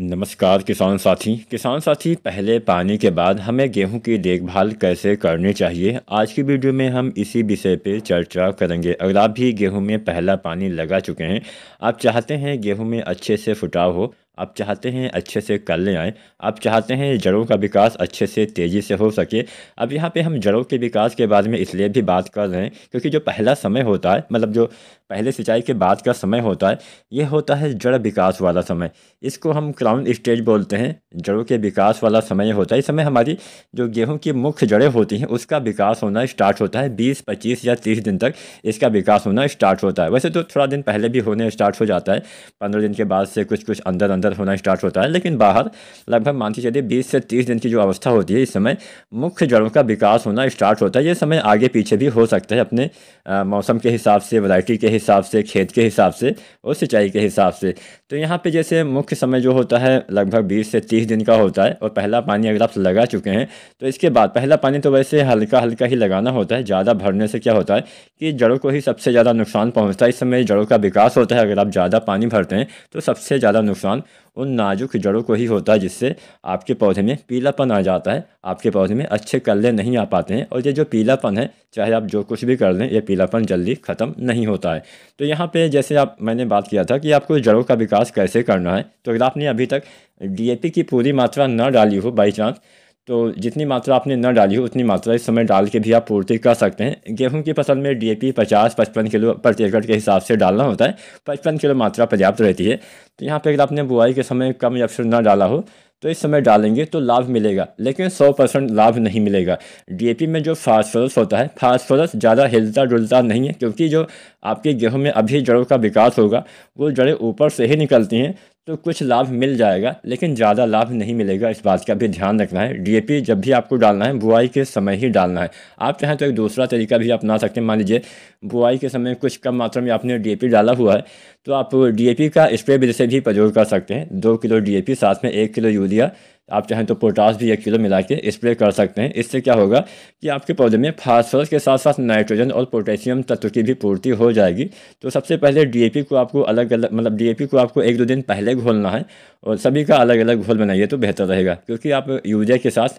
नमस्कार किसान साथी किसान साथी पहले पानी के बाद हमें गेहूं की देखभाल कैसे करनी चाहिए आज की वीडियो में हम इसी विषय पर चर्चा करेंगे अगर आप भी गेहूं में पहला पानी लगा चुके हैं आप चाहते हैं गेहूं में अच्छे से फुटाव हो आप चाहते हैं अच्छे से कर ले आएँ आप चाहते हैं जड़ों का विकास अच्छे से तेज़ी से हो सके अब यहाँ पे हम जड़ों के विकास के बारे में इसलिए भी बात कर रहे हैं क्योंकि जो पहला समय होता है मतलब जो पहले सिंचाई के बाद का समय होता है ये होता है जड़ विकास वाला समय इसको हम क्राउन स्टेज बोलते हैं जड़ों के विकास वाला समय होता है इस समय हमारी जो गेहूँ की मुख्य जड़ें होती हैं उसका विकास होना स्टार्ट होता है बीस पच्चीस या तीस दिन तक इसका विकास होना स्टार्ट होता है वैसे तो थोड़ा दिन पहले भी होने स्टार्ट हो जाता है पंद्रह दिन के बाद से कुछ कुछ अंदर अंदर अंदर होना स्टार्ट होता है लेकिन बाहर लगभग मान के चलिए बीस से तीस दिन की जो अवस्था होती है इस समय मुख्य जड़ों का विकास होना स्टार्ट होता है ये समय आगे पीछे भी हो सकता है अपने मौसम के हिसाब से वैरायटी के हिसाब से खेत के हिसाब से और सिंचाई के हिसाब से तो यहाँ पर जैसे मुख्य समय जो होता है लगभग बीस से तीस दिन का होता है और पहला पानी अगर आप लगा चुके हैं तो इसके बाद पहला पानी तो वैसे हल्का हल्का ही लगाना होता है ज़्यादा भरने से क्या होता है कि जड़ों को ही सबसे ज़्यादा नुकसान पहुँचता है इस समय जड़ों का विकास होता है अगर आप ज़्यादा पानी भरते हैं तो सबसे ज़्यादा नुकसान उन नाजुक जड़ों को ही होता है जिससे आपके पौधे में पीलापन आ जाता है आपके पौधे में अच्छे कल्ले नहीं आ पाते हैं और ये जो पीलापन है चाहे आप जो कुछ भी कर लें ये पीलापन जल्दी ख़त्म नहीं होता है तो यहाँ पे जैसे आप मैंने बात किया था कि आपको जड़ों का विकास कैसे करना है तो अगर आपने अभी तक डी की पूरी मात्रा न डाली हो बाई चांस तो जितनी मात्रा आपने न डाली हो उतनी मात्रा इस समय डाल के भी आप पूर्ति कर सकते हैं गेहूं की फसल में पी पचास पचपन किलो प्रति एकड़ के हिसाब से डालना होता है पचपन किलो मात्रा पर्याप्त रहती है तो यहाँ पर अगर आपने बुआई के समय कम या फिर न डाला हो तो इस समय डालेंगे तो लाभ मिलेगा लेकिन 100 परसेंट लाभ नहीं मिलेगा डीएपी में जो फास्फोरस होता है फास्फोरस ज़्यादा हिलता डुलता नहीं है क्योंकि जो आपके गेहूं में अभी जड़ों का विकास होगा वो जड़ें ऊपर से ही निकलती हैं तो कुछ लाभ मिल जाएगा लेकिन ज़्यादा लाभ नहीं मिलेगा इस बात का भी ध्यान रखना है डी जब भी आपको डालना है बुआई के समय ही डालना है आप चाहें तो एक दूसरा तरीका भी अपना सकते हैं मान लीजिए बुआई के समय कुछ कम मात्रा में आपने डी डाला हुआ है तो आप डी का स्प्रे भी से भी प्रयोग कर सकते हैं दो किलो डी साथ में एक किलो यूरिया आप चाहें तो पोटास भी एक किलो मिला के स्प्रे कर सकते हैं इससे क्या होगा कि आपके पौधे में फास्फोरस के साथ साथ नाइट्रोजन और पोटेशियम तत्व की भी पूर्ति हो जाएगी तो सबसे पहले डीएपी को आपको अलग अलग मतलब डीएपी को आपको एक दो दिन पहले घोलना है और सभी का अलग अलग घोल बनाइए तो बेहतर रहेगा क्योंकि आप यूरिया के साथ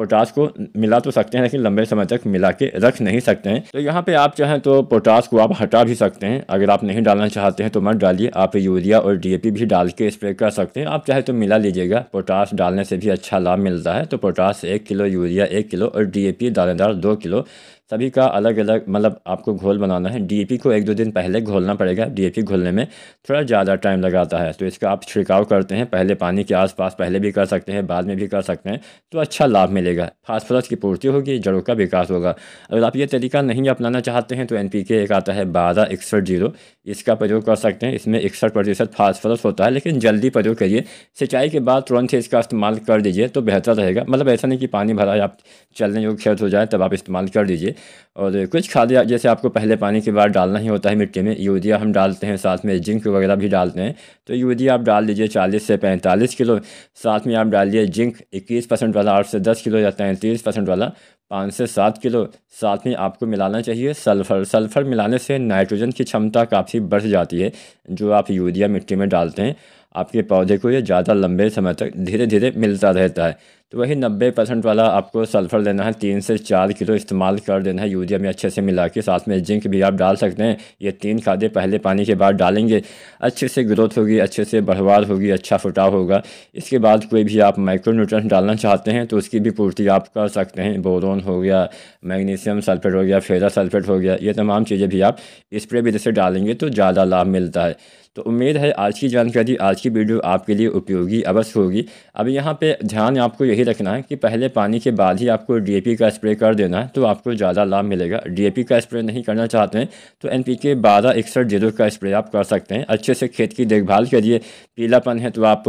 पोटास को मिला तो सकते हैं लेकिन लंबे समय तक मिला के रख नहीं सकते हैं तो यहाँ पे आप चाहें तो पोटास को आप हटा भी सकते हैं अगर आप नहीं डालना चाहते हैं तो मत डालिए आप यूरिया और डीएपी भी डाल के स्प्रे कर सकते हैं आप चाहे तो मिला लीजिएगा पोटास डालने से भी अच्छा लाभ मिलता है तो पोटास एक किलो यूरिया एक किलो और डी ए पी दो किलो सभी का अलग अलग मतलब आपको घोल बनाना है डीएपी को एक दो दिन पहले घोलना पड़ेगा डीएपी घोलने में थोड़ा ज़्यादा टाइम लगाता है तो इसका आप छिड़काव करते हैं पहले पानी के आसपास पहले भी कर सकते हैं बाद में भी कर सकते हैं तो अच्छा लाभ मिलेगा फास्फोरस की पूर्ति होगी जड़ों का विकास होगा अगर आप ये तरीका नहीं अपनाना चाहते हैं तो एन एक आता है बारह इकसठ जीरो इसका प्रयोग कर सकते हैं इसमें इकसठ प्रतिशत फास्फोरस होता है लेकिन जल्दी प्रयोग करिए सिंचाई के बाद तुरंत ही इसका इस्तेमाल कर दीजिए तो बेहतर रहेगा मतलब ऐसा नहीं कि पानी भरा आप चलने योग्य खेत हो जाए तब आप इस्तेमाल कर दीजिए और कुछ खाद जैसे आपको पहले पानी के बाद डालना ही होता है मिट्टी में यूरिया हम डालते हैं साथ में जिंक वगैरह भी डालते हैं तो यूरिया आप डाल दीजिए चालीस से पैंतालीस किलो साथ में आप डालिए जिंक इक्कीस परसेंट वाला आठ से दस किलो या तैंतीस परसेंट वाला पाँच से सात किलो साथ में आपको मिलाना चाहिए सल्फ़र सल्फ़र मिलाने से नाइट्रोजन की क्षमता काफ़ी बढ़ जाती है जो आप यूरिया मिट्टी में डालते हैं आपके पौधे को ये ज़्यादा लंबे समय तक धीरे धीरे मिलता रहता है तो वही नब्बे परसेंट वाला आपको सल्फ़र लेना है तीन से चार किलो इस्तेमाल कर देना है यूरिया में अच्छे से मिला के साथ में जिंक भी आप डाल सकते हैं ये तीन खादे पहले पानी के बाद डालेंगे अच्छे से ग्रोथ होगी अच्छे से बढ़वार होगी अच्छा फुटाव होगा इसके बाद कोई भी आप माइक्रो न्यूट्रन डालना चाहते हैं तो उसकी भी पूर्ति आप कर सकते हैं बोरोन हो गया मैग्नीशियम सल्फेट हो गया फेरा सल्फेट हो गया ये तमाम चीज़ें भी आप स्प्रे विधि से डालेंगे तो ज़्यादा लाभ मिलता है तो उम्मीद है आज की जानकारी आज की वीडियो आपके लिए उपयोगी अवश्य होगी अब यहाँ पे ध्यान आपको यही रखना है कि पहले पानी के बाद ही आपको डीएपी का स्प्रे कर देना है तो आपको ज़्यादा लाभ मिलेगा डीएपी का स्प्रे नहीं करना चाहते हैं तो एन पी के बारह इकसठ का स्प्रे आप कर सकते हैं अच्छे से खेत की देखभाल करिए पीलापन है तो आप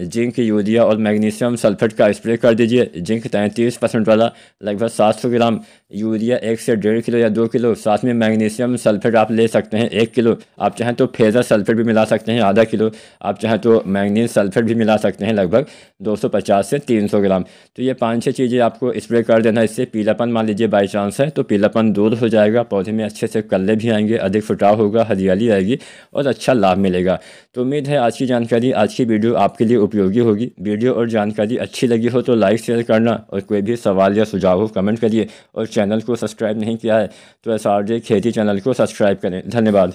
जिंक यूरिया और मैग्नीशियम सल्फेट का स्प्रे कर दीजिए जिंक तैंतीस परसेंट वाला लगभग सात सौ ग्राम यूरिया एक से डेढ़ किलो या दो किलो साथ में मैग्नीशियम सल्फेट आप ले सकते हैं एक किलो आप चाहें तो फेजर सल्फेट भी मिला सकते हैं आधा किलो आप चाहें तो मैग्नीज सल्फेट भी मिला सकते हैं लगभग 250 से 300 ग्राम तो ये पाँच छः चीज़ें आपको स्प्रे कर देना इससे पीलापन मान लीजिए बाई चांस है तो पीलापन दूर हो जाएगा पौधे में अच्छे से कल्ले भी आएंगे अधिक फुटाव होगा हरियाली आएगी और अच्छा लाभ मिलेगा तो उम्मीद है आज की जानकारी आज की वीडियो आपके लिए उपयोगी होगी वीडियो और जानकारी अच्छी लगी हो तो लाइक शेयर करना और कोई भी सवाल या सुझाव हो कमेंट करिए और चैनल को सब्सक्राइब नहीं किया है तो एस खेती चैनल को सब्सक्राइब करें धन्यवाद